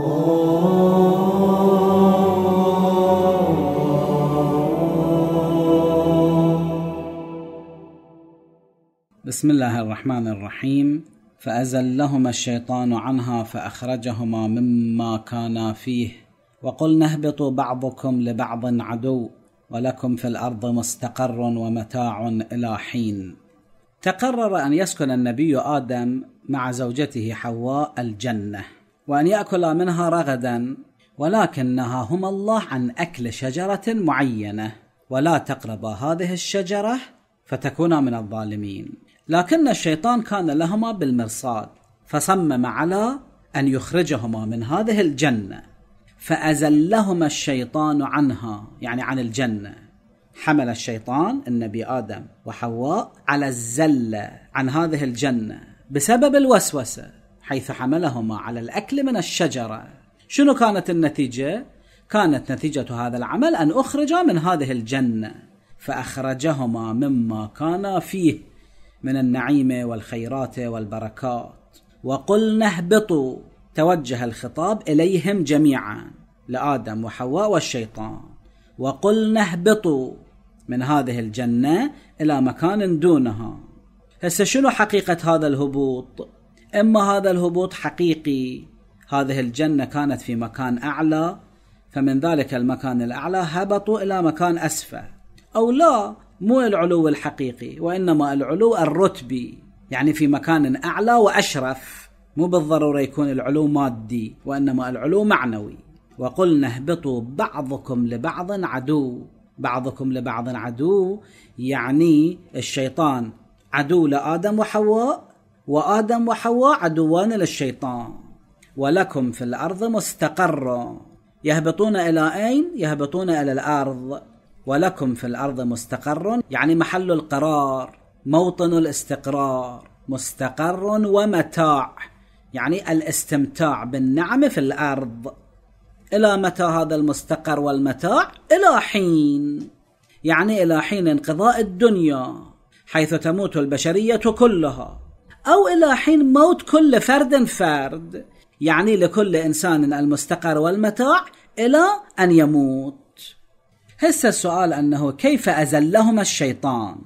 بسم الله الرحمن الرحيم فأزلهما الشيطان عنها فأخرجهما مما كانا فيه وقلنا اهبطوا بعضكم لبعض عدو ولكم في الأرض مستقر ومتاع إلى حين تقرر أن يسكن النبي آدم مع زوجته حواء الجنة وأن يأكلا منها رغدا ولكن نهاهما الله عن أكل شجرة معينة ولا تقربا هذه الشجرة فتكونا من الظالمين لكن الشيطان كان لهما بالمرصاد فصمم على أن يخرجهما من هذه الجنة فأزلهما الشيطان عنها يعني عن الجنة حمل الشيطان النبي آدم وحواء على الزلة عن هذه الجنة بسبب الوسوسة حيث حملهما على الأكل من الشجرة شنو كانت النتيجة؟ كانت نتيجة هذا العمل أن أخرجا من هذه الجنة فأخرجهما مما كانا فيه من النعيم والخيرات والبركات وقلنا اهبطوا توجه الخطاب إليهم جميعا لآدم وحواء والشيطان وقلنا اهبطوا من هذه الجنة إلى مكان دونها هسه شنو حقيقة هذا الهبوط؟ اما هذا الهبوط حقيقي هذه الجنه كانت في مكان اعلى فمن ذلك المكان الاعلى هبطوا الى مكان اسفل او لا مو العلو الحقيقي وانما العلو الرتبي يعني في مكان اعلى واشرف مو بالضروره يكون العلو مادي وانما العلو معنوي وقلنا اهبطوا بعضكم لبعض عدو بعضكم لبعض عدو يعني الشيطان عدو لادم وحواء وآدم وحواء عدوان للشيطان ولكم في الأرض مستقر يهبطون إلى أين؟ يهبطون إلى الأرض ولكم في الأرض مستقر يعني محل القرار موطن الاستقرار مستقر ومتاع يعني الاستمتاع بالنعم في الأرض إلى متى هذا المستقر والمتاع؟ إلى حين يعني إلى حين انقضاء الدنيا حيث تموت البشرية كلها أو إلى حين موت كل فرد فرد يعني لكل إنسان المستقر والمتاع إلى أن يموت هسه السؤال أنه كيف أزلهما الشيطان؟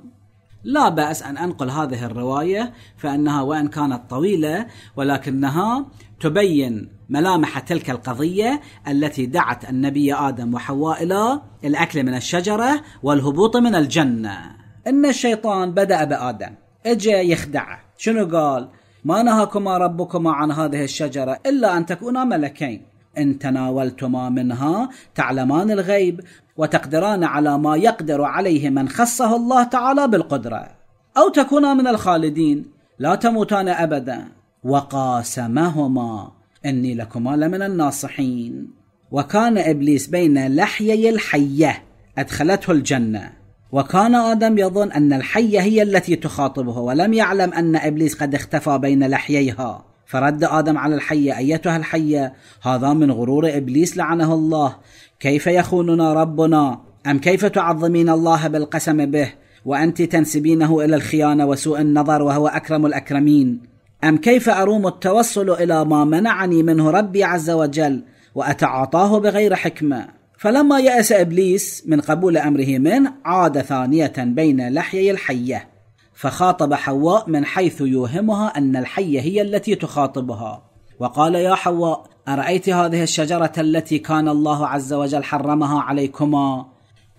لا بأس أن أنقل هذه الرواية فإنها وإن كانت طويلة ولكنها تبين ملامح تلك القضية التي دعت النبي آدم وحواء إلى الأكل من الشجرة والهبوط من الجنة إن الشيطان بدأ بآدم اجى يخدعه شنو قال ما نهاكما ربكما عن هذه الشجرة إلا أن تكونا ملكين إن تناولتما منها تعلمان الغيب وتقدران على ما يقدر عليه من خصه الله تعالى بالقدرة أو تكونا من الخالدين لا تموتان أبدا وقاسمهما إني لكما لمن الناصحين وكان إبليس بين لحيي الحية أدخلته الجنة وكان آدم يظن أن الحية هي التي تخاطبه ولم يعلم أن إبليس قد اختفى بين لحييها فرد آدم على الحية أيتها الحية هذا من غرور إبليس لعنه الله كيف يخوننا ربنا أم كيف تعظمين الله بالقسم به وأنت تنسبينه إلى الخيانة وسوء النظر وهو أكرم الأكرمين أم كيف أروم التوصل إلى ما منعني منه ربي عز وجل وأتعاطاه بغير حكمة فلما يأس إبليس من قبول أمره منه عاد ثانية بين لحيي الحية فخاطب حواء من حيث يوهمها أن الحية هي التي تخاطبها وقال يا حواء أرأيت هذه الشجرة التي كان الله عز وجل حرمها عليكما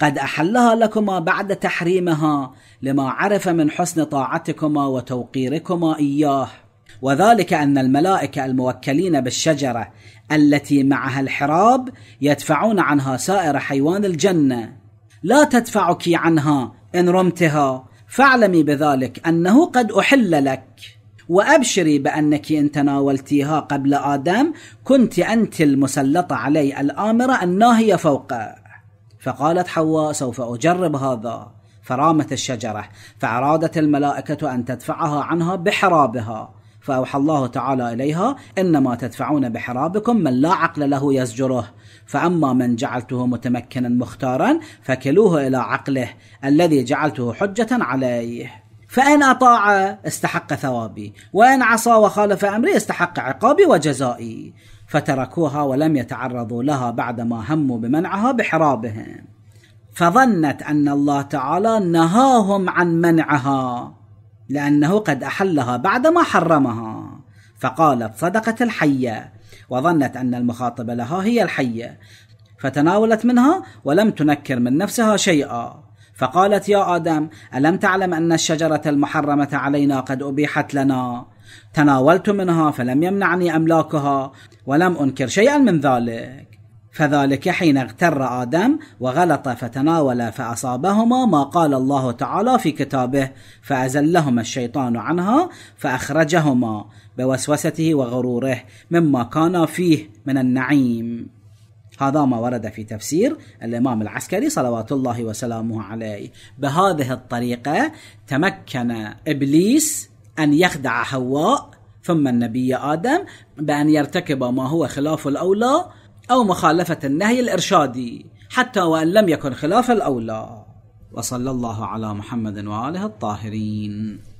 قد أحلها لكما بعد تحريمها لما عرف من حسن طاعتكما وتوقيركما إياه وذلك ان الملائكه الموكلين بالشجره التي معها الحراب يدفعون عنها سائر حيوان الجنه لا تدفعك عنها ان رمتها فاعلمي بذلك انه قد احل لك وابشري بانك ان تناولتيها قبل ادم كنت انت المسلطه علي الامره الناهيه فوقه فقالت حواء سوف اجرب هذا فرامت الشجره فارادت الملائكه ان تدفعها عنها بحرابها فأوحى الله تعالى إليها إنما تدفعون بحرابكم من لا عقل له يزجره فأما من جعلته متمكنا مختارا فكلوه إلى عقله الذي جعلته حجة عليه فإن أطاع استحق ثوابي وإن عصى وخالف أمري استحق عقابي وجزائي فتركوها ولم يتعرضوا لها بعدما هموا بمنعها بحرابهم فظنت أن الله تعالى نهاهم عن منعها لأنه قد أحلها بعدما حرمها فقالت صدقت الحية وظنت أن المخاطبة لها هي الحية فتناولت منها ولم تنكر من نفسها شيئا فقالت يا آدم ألم تعلم أن الشجرة المحرمة علينا قد أبيحت لنا تناولت منها فلم يمنعني أملاكها ولم أنكر شيئا من ذلك فذلك حين اغتر آدم وغلط فتناول فأصابهما ما قال الله تعالى في كتابه فأزلهما الشيطان عنها فأخرجهما بوسوسته وغروره مما كان فيه من النعيم هذا ما ورد في تفسير الإمام العسكري صلوات الله وسلامه عليه بهذه الطريقة تمكن إبليس أن يخدع حواء ثم النبي آدم بأن يرتكب ما هو خلاف الأولى أو مخالفة النهي الإرشادي حتى وإن لم يكن خلاف الأولى وصلى الله على محمد وآله الطاهرين